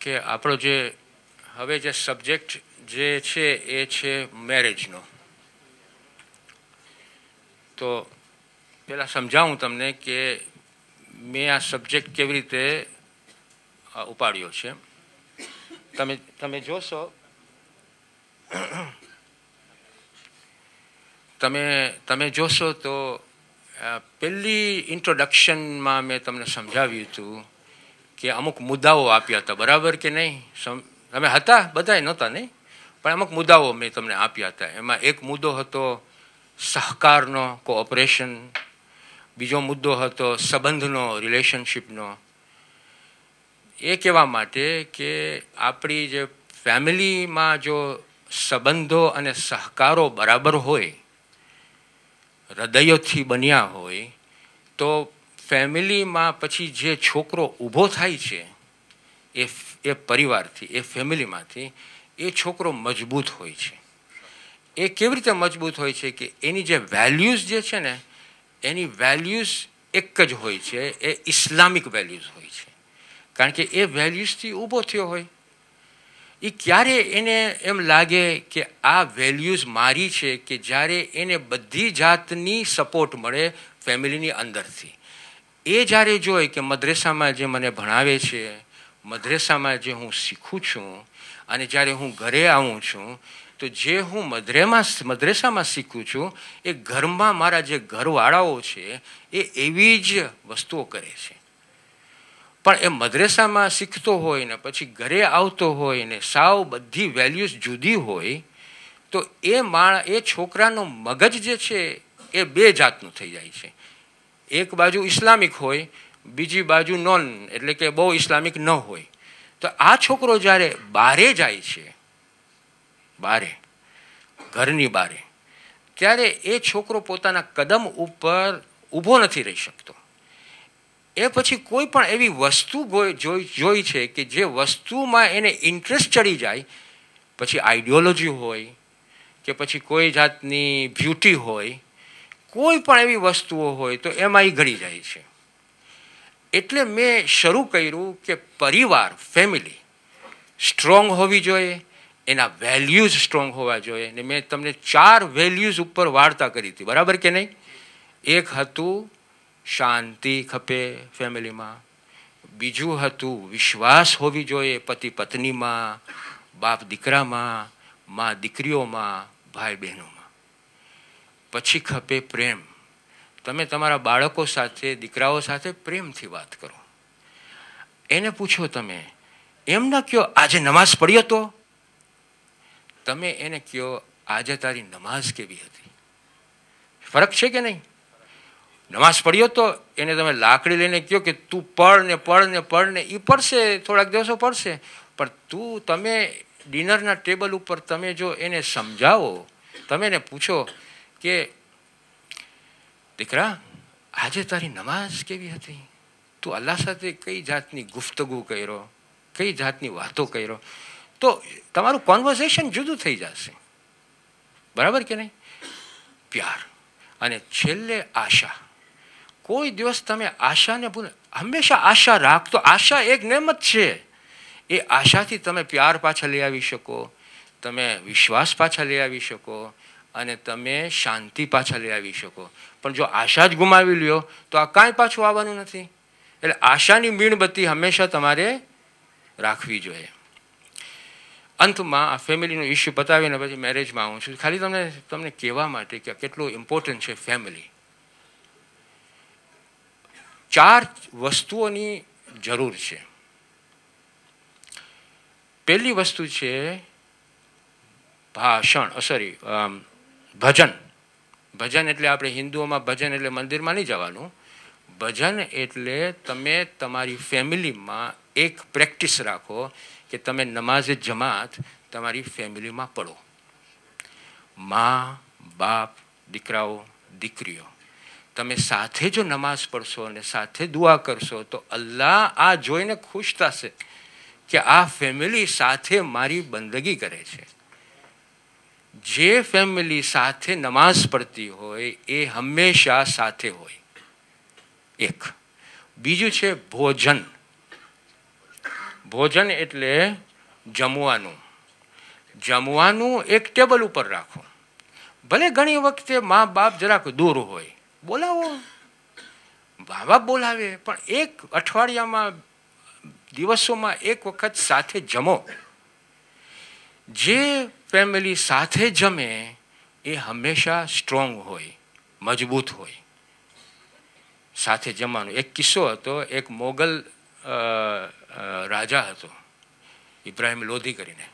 કે આપણો જે હવે જે સબ્જેક્ટ જે છે એ છે મેરેજનો તો પહેલાં સમજાવું તમને કે મેં આ સબ્જેક્ટ કેવી રીતે ઉપાડ્યો છે તમે તમે જોશો તમે તમે જોશો તો પહેલી ઇન્ટ્રોડક્શનમાં મેં તમને સમજાવ્યું હતું કે અમુક મુદ્દાઓ આપ્યા હતા બરાબર કે નહીં તમે હતા બધાય નહોતા નહીં પણ અમુક મુદ્દાઓ મેં તમને આપ્યા હતા એમાં એક મુદ્દો હતો સહકારનો કોઓપરેશન બીજો મુદ્દો હતો સંબંધનો રિલેશનશીપનો એ કહેવા માટે કે આપણી જે ફેમિલીમાં જો સંબંધો અને સહકારો બરાબર હોય હૃદયોથી બન્યા હોય તો ફેમિલીમાં પછી જે છોકરો ઊભો થાય છે એ એ પરિવારથી એ ફેમિલીમાંથી એ છોકરો મજબૂત હોય છે એ કેવી રીતે મજબૂત હોય છે કે એની જે વેલ્યુઝ જે છે ને એની વેલ્યુઝ એક જ હોય છે એ ઇસ્લામિક વેલ્યુઝ હોય છે કારણ કે એ વેલ્યુઝથી ઊભો થયો હોય એ ક્યારે એને એમ લાગે કે આ વેલ્યુઝ મારી છે કે જ્યારે એને બધી જાતની સપોર્ટ મળે ફેમિલીની અંદરથી એ જ્યારે જોઈ કે મદ્રેસામાં જે મને ભણાવે છે મદ્રેસામાં જે હું શીખું છું અને જ્યારે હું ઘરે આવું છું તો જે હું મદ્રેમાં મદ્રેસામાં શીખું છું એ ઘરમાં મારા જે ઘરવાળાઓ છે એ એવી જ વસ્તુઓ કરે છે પણ એ મદ્રેસામાં શીખતો હોય ને પછી ઘરે આવતો હોય ને સાવ બધી વેલ્યુઝ જુદી હોય તો એ માણ એ છોકરાનું મગજ જે છે એ બે જાતનું થઈ જાય છે એક બાજુ ઇસ્લામિક હોય બીજી બાજુ નોન એટલે કે બહુ ઇસ્લામિક ન હોય તો આ છોકરો જ્યારે બારે જાય છે બારે ઘરની બારે ત્યારે એ છોકરો પોતાના કદમ ઉપર ઊભો નથી રહી શકતો એ પછી કોઈ પણ એવી વસ્તુ જોઈ છે કે જે વસ્તુમાં એને ઇન્ટરેસ્ટ ચડી જાય પછી આઈડિયોલોજી હોય કે પછી કોઈ જાતની બ્યુટી હોય કોઈ પણ એવી વસ્તુઓ હોય તો એમાં એ ઘડી જાય છે એટલે મેં શરૂ કર્યું કે પરિવાર ફેમિલી સ્ટ્રોંગ હોવી જોઈએ એના વેલ્યુઝ સ્ટ્રોંગ હોવા જોઈએ અને મેં તમને ચાર વેલ્યુઝ ઉપર વાર્તા કરી હતી બરાબર કે નહીં એક હતું શાંતિ ખપે ફેમિલીમાં બીજું હતું વિશ્વાસ હોવી જોઈએ પતિ પત્નીમાં બાપ દીકરામાં મા દીકરીઓમાં ભાઈ બહેનોમાં પછી ખપે પ્રેમ તમે તમારા બાળકો સાથે દીકરાઓ સાથે પ્રેમથી વાત કરો એને પૂછો તમે એમ ના કહો આજે નમાઝ પડ્યો તો તમે એને કહો આજે તારી નમાઝ કેવી હતી ફરક છે કે નહીં નમાઝ પડ્યો તો એને તમે લાકડી લઈને કહો કે તું પડ ને પડ ને પડ ને એ પડશે થોડાક દિવસો પડશે પણ તું તમે ડિનરના ટેબલ ઉપર તમે જો એને સમજાવો તમે એને પૂછો કે દીકરા આજે તારી નમાઝ કેવી હતી તું અલ્લાહ સાથે કઈ જાતની ગુફ્તગુ કર્યો કઈ જાતની વાતો કર્યો તો તમારું કોન્વર્ઝેશન જુદું થઈ જશે બરાબર કે નહીં પ્યાર અને છેલ્લે આશા કોઈ દિવસ તમે આશાને ભૂલ હંમેશા આશા રાખ તો આશા એક નિયમત છે એ આશાથી તમે પ્યાર પાછા લઈ આવી શકો તમે વિશ્વાસ પાછા લઈ આવી શકો અને તમે શાંતિ પાછા લઈ આવી શકો પણ જો આશા જ ગુમાવી લ્યો તો આ કાંઈ પાછું આવવાનું નથી એટલે આશાની મીણબત્તી હંમેશા તમારે રાખવી જોઈએ અંતમાં આ ફેમિલીનો ઇસ્યુ પતાવીને પછી મેરેજમાં આવું છું ખાલી તમને તમને કહેવા માટે કે કેટલું ઇમ્પોર્ટન્ટ છે ફેમિલી ચાર વસ્તુઓની જરૂર છે પહેલી વસ્તુ છે ભાષણ સોરી ભજન ભજન એટલે આપણે હિન્દુઓમાં ભજન એટલે મંદિરમાં નહીં જવાનું ભજન એટલે તમે તમારી ફેમિલીમાં એક પ્રેક્ટિસ રાખો કે તમે નમાઝે જમાત તમારી ફેમિલીમાં પડો મા બાપ દીકરાઓ દીકરીઓ તમે સાથે જો નમાઝ પડશો અને સાથે દુઆ કરશો તો અલ્લાહ આ જોઈને ખુશ થશે કે આ ફેમિલી સાથે મારી બંદગી કરે છે જે ફેમિલી સાથે નમાઝ પડતી હોય એ હંમેશા સાથે હોય એક બીજું છે ભોજન ભોજન એટલે જમવાનું જમવાનું એક ટેબલ ઉપર રાખો ભલે ઘણી વખતે મા બાપ જરાક દૂર હોય બોલાવો મા બાપ બોલાવે પણ એક અઠવાડિયામાં દિવસોમાં એક વખત સાથે જમો જે ફેમિલી સાથે જમે એ હંમેશા સ્ટ્રોંગ હોય મજબૂત હોય સાથે જમવાનું એક કિસ્સો હતો એક મોગલ રાજા હતો ઇબ્રાહિમ લોધી કરીને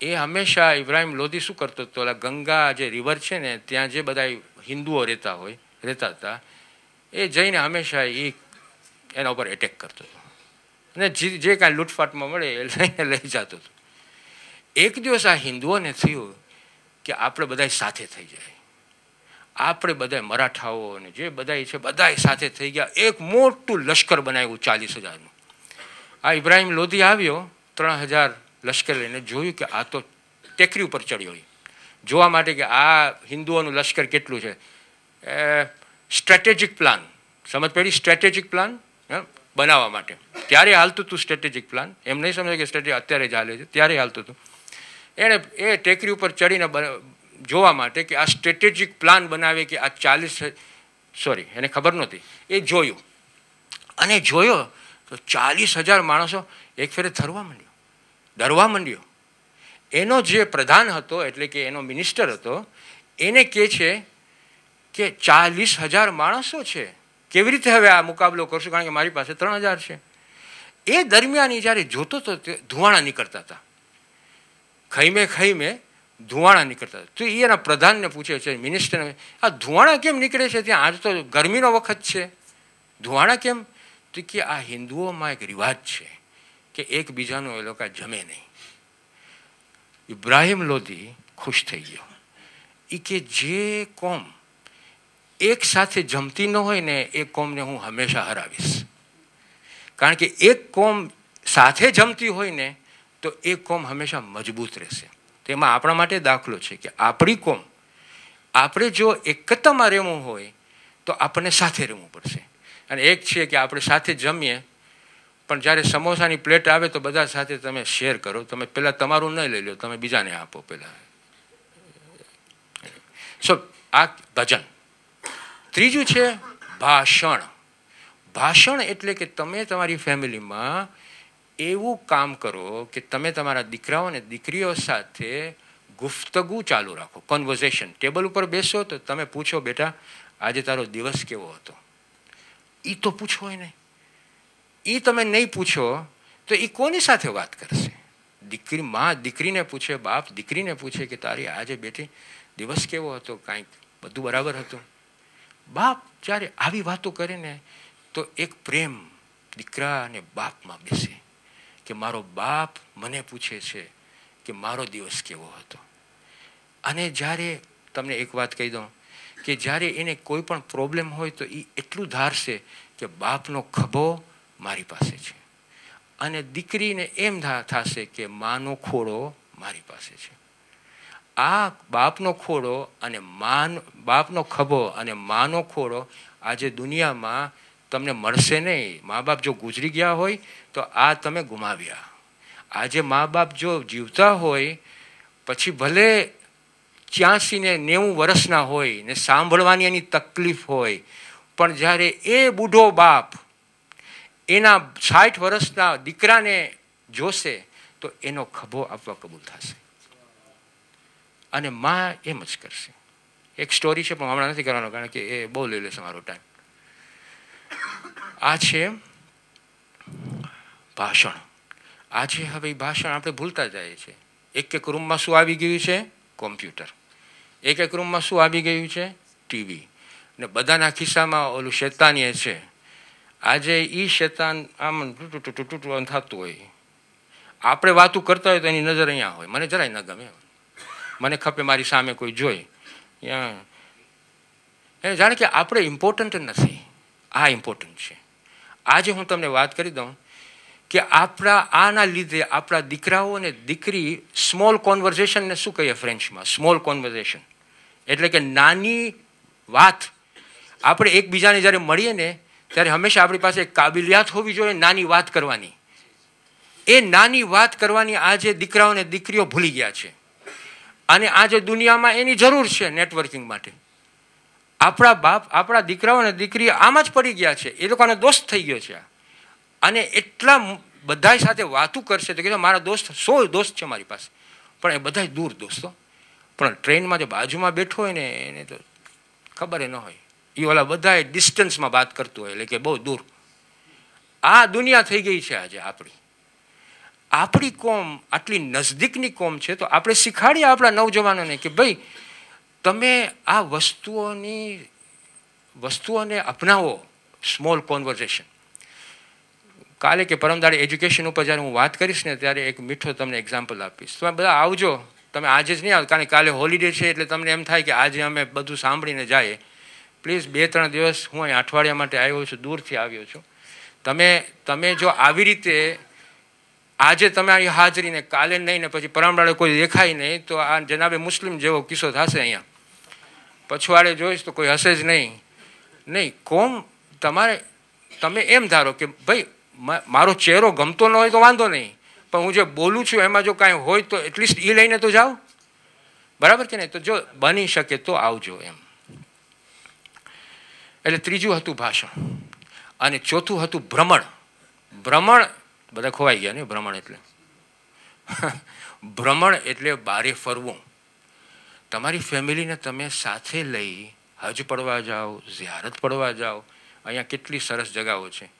એ હંમેશા ઇબ્રાહિમ લોધી શું કરતો હતો ગંગા જે રિવર છે ને ત્યાં જે બધા હિન્દુઓ રહેતા હોય રહેતા હતા એ જઈને હંમેશા એ એના ઉપર એટેક કરતો હતો અને જે કાંઈ લૂંટફાટમાં મળે એ લઈને લઈ જતો હતો એક દિવસ આ હિન્દુઓને થયું કે આપણે બધા સાથે થઈ જાય આપણે બધા મરાઠાઓ અને જે બધા છે બધા સાથે થઈ ગયા એક મોટું લશ્કર બનાવ્યું ચાલીસ હજારનું આ ઇબ્રાહિમ લોધી આવ્યો ત્રણ હજાર લશ્કર લઈને જોયું કે આ તો ટેકરી ઉપર ચડ્યો હોય જોવા માટે કે આ હિન્દુઓનું લશ્કર કેટલું છે સ્ટ્રેટેજિક પ્લાન સમજ પડી સ્ટ્રેટેજિક પ્લાન બનાવવા માટે ત્યારે હાલતું હતું સ્ટ્રેટેજિક પ્લાન એમ નહીં સમજાય કે સ્ટ્રેટેજી અત્યારે જ હાલે છે ત્યારે હાલતું હતું એણે એ ટેકરી ઉપર ચડીને જોવા માટે કે આ સ્ટ્રેટેજિક પ્લાન બનાવે કે આ ચાલીસ સોરી એને ખબર નહોતી એ જોયું અને જોયો તો ચાલીસ હજાર માણસો એક ફેરે થરવા માંડ્યો ડરવા માંડ્યો એનો જે પ્રધાન હતો એટલે કે એનો મિનિસ્ટર હતો એને કહે છે કે ચાલીસ હજાર માણસો છે કેવી રીતે હવે આ મુકાબલો કરશું કારણ કે મારી પાસે ત્રણ હજાર છે એ દરમિયાન એ જ્યારે જોતો તો ધુવાણા નીકળતા હતા ખૈમે ખૈમે ધુવાણા નીકળતા તો એ એના પ્રધાનને પૂછે છે મિનિસ્ટરને આ ધુવાણા કેમ નીકળે છે ત્યાં આજ તો ગરમીનો વખત છે ધુવાણા કેમ તો કે આ હિન્દુઓમાં એક રિવાજ છે કે એકબીજાનું એ લોકો જમે નહીં ઇબ્રાહિમ લોધી ખુશ થઈ ગયો એ કે જે કોમ એક સાથે જમતી ન હોય ને એ કોમને હું હંમેશા હરાવીશ કારણ કે એક કોમ સાથે જમતી હોય ને તો એ કોમ હંમેશા મજબૂત રહેશે તેમાં આપણા માટે દાખલો છે કે આપણી કોમ આપણે જો એકતામાં રહેવું હોય તો આપણને સાથે રહેવું પડશે અને એક છે કે આપણે સાથે જમીએ પણ જ્યારે સમોસાની પ્લેટ આવે તો બધા સાથે તમે શેર કરો તમે પહેલાં તમારું નહીં લઈ લો તમે બીજાને આપો પહેલાં સો આ ભજન ત્રીજું છે ભાષણ ભાષણ એટલે કે તમે તમારી ફેમિલીમાં એવું કામ કરો કે તમે તમારા દીકરાઓ અને દીકરીઓ સાથે ગુફ્તગુ ચાલુ રાખો કન્વર્ઝેશન ટેબલ ઉપર બેસો તો તમે પૂછો બેટા આજે તારો દિવસ કેવો હતો એ તો પૂછો નહીં એ તમે નહીં પૂછો તો એ કોની સાથે વાત કરશે દીકરી માં દીકરીને પૂછે બાપ દીકરીને પૂછે કે તારી આજે બેટી દિવસ કેવો હતો કાંઈક બધું બરાબર હતું બાપ જ્યારે આવી વાતો કરે ને તો એક પ્રેમ દીકરા અને બાપમાં બેસે કે મારો બાપ મને પૂછે છે કે મારો દિવસ કેવો હતો અને જ્યારે તમને એક વાત કહી દઉં કે જ્યારે એને કોઈ પણ પ્રોબ્લેમ હોય તો એ એટલું ધારશે કે બાપનો ખભો મારી પાસે છે અને દીકરીને એમ થશે કે માનો ખોળો મારી પાસે છે આ બાપનો ખોડો અને માન બાપનો ખભો અને માનો ખોડો આજે દુનિયામાં તમને મળશે નહીં મા બાપ જો ગુજરી ગયા હોય તો આ તમે ગુમાવ્યા આજે મા બાપ જો જીવતા હોય પછી ભલે ચ્યાસી ને નેવું વર્ષના હોય ને સાંભળવાની એની તકલીફ હોય પણ જ્યારે એ બુઢો બાપ એના સાઠ વર્ષના દીકરાને જોશે તો એનો ખભો આપવા કબૂલ થશે અને મા એમ જ કરશે એક સ્ટોરી છે પણ હમણાં નથી કરવાનો કારણ કે એ બહુ લઈ લેશે મારો ટાઈમ આ છે ભાષણ આજે હવે ભાષણ આપણે ભૂલતા જાય છે એક એક રૂમમાં શું આવી ગયું છે કોમ્પ્યુટર એક એક રૂમમાં શું આવી ગયું છે ટીવી ને બધાના ખિસ્સામાં ઓલું શેતાનીએ છે આજે એ શેતાન આમ ટૂટું ટૂટું થતું હોય આપણે વાતું કરતા હોય તો એની નજર અહીંયા હોય મને જરાય ન ગમે મને ખપે મારી સામે કોઈ જોઈ એ જાણે કે આપણે ઇમ્પોર્ટન્ટ નથી આ ઇમ્પોર્ટન્ટ છે આજે હું તમને વાત કરી દઉં કે આપણા આના લીધે આપણા દીકરાઓ અને દીકરી સ્મોલ કોન્વર્ઝેશનને શું કહીએ ફ્રેન્ચમાં સ્મોલ કોન્વર્ઝેશન એટલે કે નાની વાત આપણે એકબીજાને જ્યારે મળીએ ને ત્યારે હંમેશા આપણી પાસે કાબિલિયાત હોવી જોઈએ નાની વાત કરવાની એ નાની વાત કરવાની આજે દીકરાઓ અને દીકરીઓ ભૂલી ગયા છે અને આજે દુનિયામાં એની જરૂર છે નેટવર્કિંગ માટે આપણા બાપ આપણા દીકરાઓ અને દીકરી આમાં જ પડી ગયા છે એ લોકોને દોસ્ત થઈ ગયો છે અને એટલા બધા સાથે વાતું કરશે તો કીધું મારા દોસ્ત સો દોસ્ત છે મારી પાસે પણ એ બધા દૂર દોસ્તો પણ ટ્રેનમાં જે બાજુમાં બેઠો હોય ને એને તો ખબર ન હોય એ ઓલા બધા ડિસ્ટન્સમાં વાત કરતું હોય એટલે કે બહુ દૂર આ દુનિયા થઈ ગઈ છે આજે આપણી આપણી કોમ આટલી નજદીકની કોમ છે તો આપણે શીખાડીએ આપણા નવજવાનોને કે ભાઈ તમે આ વસ્તુઓની વસ્તુઓને અપનાવો સ્મોલ કોન્વર્ઝેશન કાલે કે પરમદાડે એજ્યુકેશન ઉપર જ્યારે હું વાત કરીશ ને ત્યારે એક મીઠો તમને એક્ઝામ્પલ આપીશ તમે બધા આવજો તમે આજે જ નહીં આવો કારણ કે કાલે હોલિડે છે એટલે તમને એમ થાય કે આજે અમે બધું સાંભળીને જઈએ પ્લીઝ બે ત્રણ દિવસ હું અહીં અઠવાડિયા માટે આવ્યો છું દૂરથી આવ્યો છું તમે તમે જો આવી રીતે આજે તમે તમારી હાજરીને કાલે નહીં ને પછી પરમડાળે કોઈ દેખાય નહીં તો આ જનાબે મુસ્લિમ જેવો કિસ્સો થશે અહીંયા પછવાડે જોઈશ તો કોઈ હશે જ નહીં નહીં કોમ તમારે તમે એમ ધારો કે ભાઈ મારો ચહેરો ગમતો ન હોય તો વાંધો નહીં પણ હું જે બોલું છું એમાં જો કાંઈ હોય તો એટલીસ્ટ એ લઈને તો જાઓ બરાબર કે નહીં તો જો બની શકે તો આવજો એમ એટલે ત્રીજું હતું ભાષણ અને ચોથું હતું ભ્રમણ ભ્રમણ બધા ખોવાઈ ગયા ને ભ્રમણ એટલે ભ્રમણ એટલે બારે ફરવું તમારી ફેમિલીને તમે સાથે લઈ હજ પડવા જાઓ ઝિયારત પડવા જાઓ અહીંયા કેટલી સરસ જગાઓ છે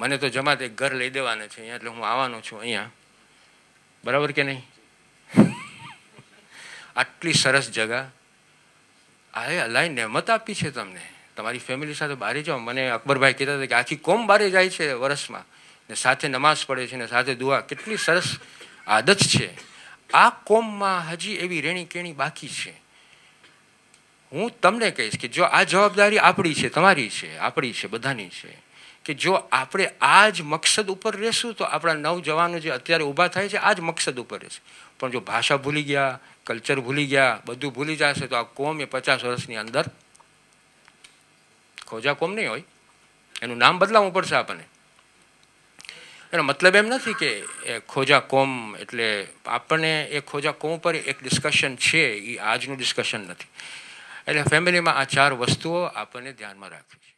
મને તો જમા તે ઘર લઈ દેવાના છે અહીંયા એટલે હું આવવાનો છું અહીંયા બરાબર કે નહીં આટલી સરસ જગા આ એ અલાઈ નહેમત આપી છે તમને તમારી ફેમિલી સાથે બહાર જાઓ મને અકબરભાઈ કહેતા હતા કે આખી કોમ બહાર જાય છે વર્ષમાં ને સાથે નમાઝ પડે છે ને સાથે દુઆ કેટલી સરસ આદત છે આ કોમમાં હજી એવી રેણી કેણી બાકી છે હું તમને કહીશ કે જો આ જવાબદારી આપણી છે તમારી છે આપણી છે બધાની છે કે જો આપણે આ જ મકસદ ઉપર રહેશું તો આપણા નવજવાનો જે અત્યારે ઊભા થાય છે આ જ મકસદ ઉપર રહેશે પણ જો ભાષા ભૂલી ગયા કલ્ચર ભૂલી ગયા બધું ભૂલી જશે તો આ કોમ એ પચાસ વર્ષની અંદર ખોજા કોમ નહીં હોય એનું નામ બદલાવવું પડશે આપણને એનો મતલબ એમ નથી કે એ ખોજા કોમ એટલે આપણને એ ખોજા કોમ પર એક ડિસ્કશન છે એ આજનું ડિસ્કશન નથી એટલે ફેમિલીમાં આ ચાર વસ્તુઓ આપણને ધ્યાનમાં રાખવી છે